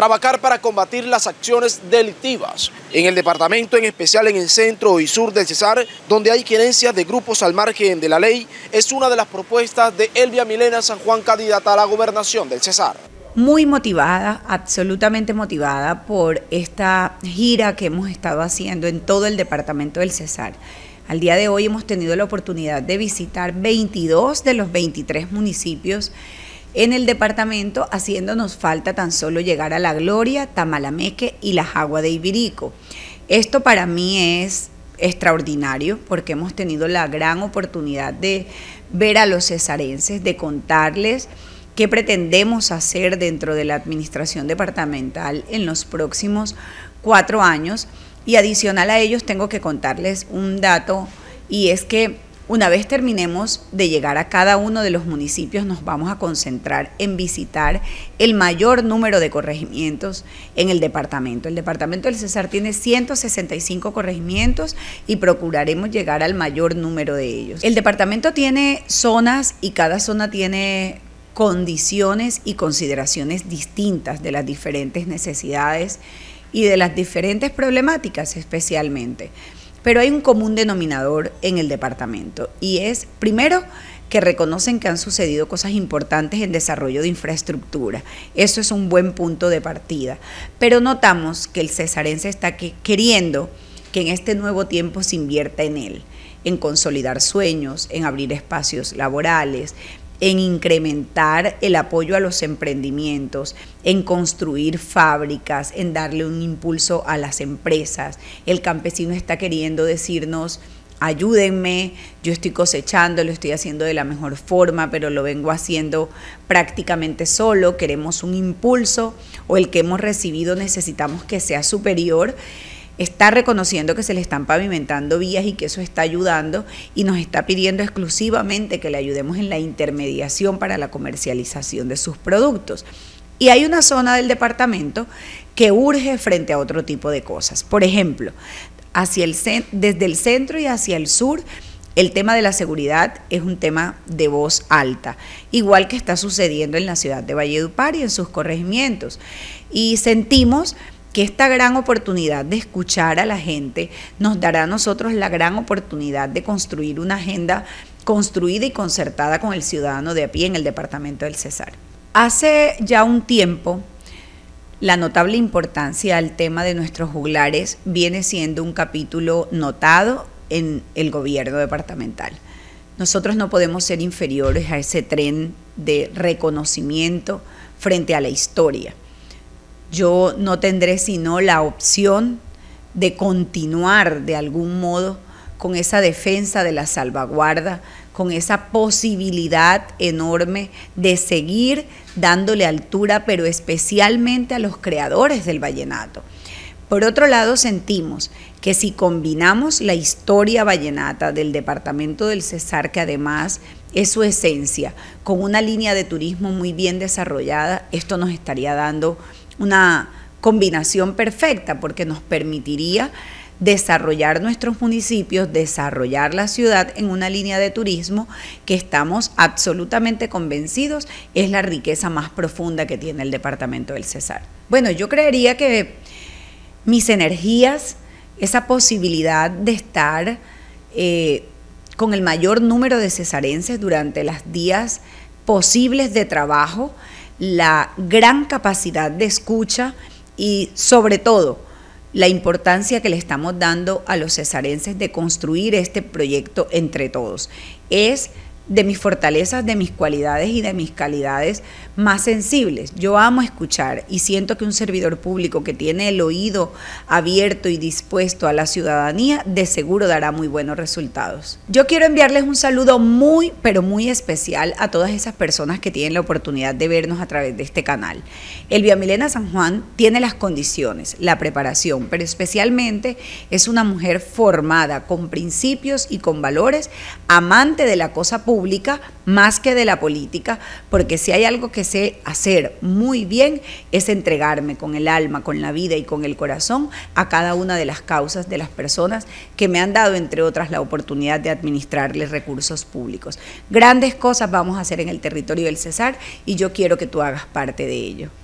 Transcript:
trabajar para combatir las acciones delictivas. En el departamento, en especial en el centro y sur del Cesar, donde hay querencias de grupos al margen de la ley, es una de las propuestas de Elvia Milena San Juan, candidata a la gobernación del Cesar. Muy motivada, absolutamente motivada por esta gira que hemos estado haciendo en todo el departamento del Cesar. Al día de hoy hemos tenido la oportunidad de visitar 22 de los 23 municipios en el departamento, haciéndonos falta tan solo llegar a La Gloria, Tamalameque y la Jagua de Ibirico. Esto para mí es extraordinario porque hemos tenido la gran oportunidad de ver a los cesarenses, de contarles qué pretendemos hacer dentro de la administración departamental en los próximos cuatro años. Y adicional a ellos tengo que contarles un dato y es que una vez terminemos de llegar a cada uno de los municipios, nos vamos a concentrar en visitar el mayor número de corregimientos en el departamento. El departamento del Cesar tiene 165 corregimientos y procuraremos llegar al mayor número de ellos. El departamento tiene zonas y cada zona tiene condiciones y consideraciones distintas de las diferentes necesidades y de las diferentes problemáticas especialmente. Pero hay un común denominador en el departamento y es, primero, que reconocen que han sucedido cosas importantes en desarrollo de infraestructura. Eso es un buen punto de partida. Pero notamos que el cesarense está queriendo que en este nuevo tiempo se invierta en él en consolidar sueños, en abrir espacios laborales, en incrementar el apoyo a los emprendimientos, en construir fábricas, en darle un impulso a las empresas. El campesino está queriendo decirnos, ayúdenme, yo estoy cosechando, lo estoy haciendo de la mejor forma, pero lo vengo haciendo prácticamente solo, queremos un impulso o el que hemos recibido necesitamos que sea superior está reconociendo que se le están pavimentando vías y que eso está ayudando y nos está pidiendo exclusivamente que le ayudemos en la intermediación para la comercialización de sus productos. Y hay una zona del departamento que urge frente a otro tipo de cosas. Por ejemplo, hacia el, desde el centro y hacia el sur, el tema de la seguridad es un tema de voz alta, igual que está sucediendo en la ciudad de Valledupar y en sus corregimientos. Y sentimos que esta gran oportunidad de escuchar a la gente nos dará a nosotros la gran oportunidad de construir una agenda construida y concertada con el ciudadano de a pie en el departamento del Cesar. Hace ya un tiempo, la notable importancia al tema de nuestros juglares viene siendo un capítulo notado en el gobierno departamental. Nosotros no podemos ser inferiores a ese tren de reconocimiento frente a la historia yo no tendré sino la opción de continuar de algún modo con esa defensa de la salvaguarda, con esa posibilidad enorme de seguir dándole altura, pero especialmente a los creadores del vallenato. Por otro lado, sentimos que si combinamos la historia vallenata del departamento del Cesar, que además es su esencia, con una línea de turismo muy bien desarrollada, esto nos estaría dando una combinación perfecta porque nos permitiría desarrollar nuestros municipios, desarrollar la ciudad en una línea de turismo que estamos absolutamente convencidos es la riqueza más profunda que tiene el departamento del Cesar. Bueno, yo creería que mis energías, esa posibilidad de estar eh, con el mayor número de cesarenses durante los días posibles de trabajo, la gran capacidad de escucha y sobre todo la importancia que le estamos dando a los cesarenses de construir este proyecto entre todos. Es de mis fortalezas, de mis cualidades y de mis calidades más sensibles. Yo amo escuchar y siento que un servidor público que tiene el oído abierto y dispuesto a la ciudadanía de seguro dará muy buenos resultados. Yo quiero enviarles un saludo muy, pero muy especial a todas esas personas que tienen la oportunidad de vernos a través de este canal. El Milena San Juan tiene las condiciones, la preparación, pero especialmente es una mujer formada con principios y con valores, amante de la cosa pública, más que de la política, porque si hay algo que sé hacer muy bien es entregarme con el alma, con la vida y con el corazón a cada una de las causas de las personas que me han dado, entre otras, la oportunidad de administrarles recursos públicos. Grandes cosas vamos a hacer en el territorio del Cesar y yo quiero que tú hagas parte de ello.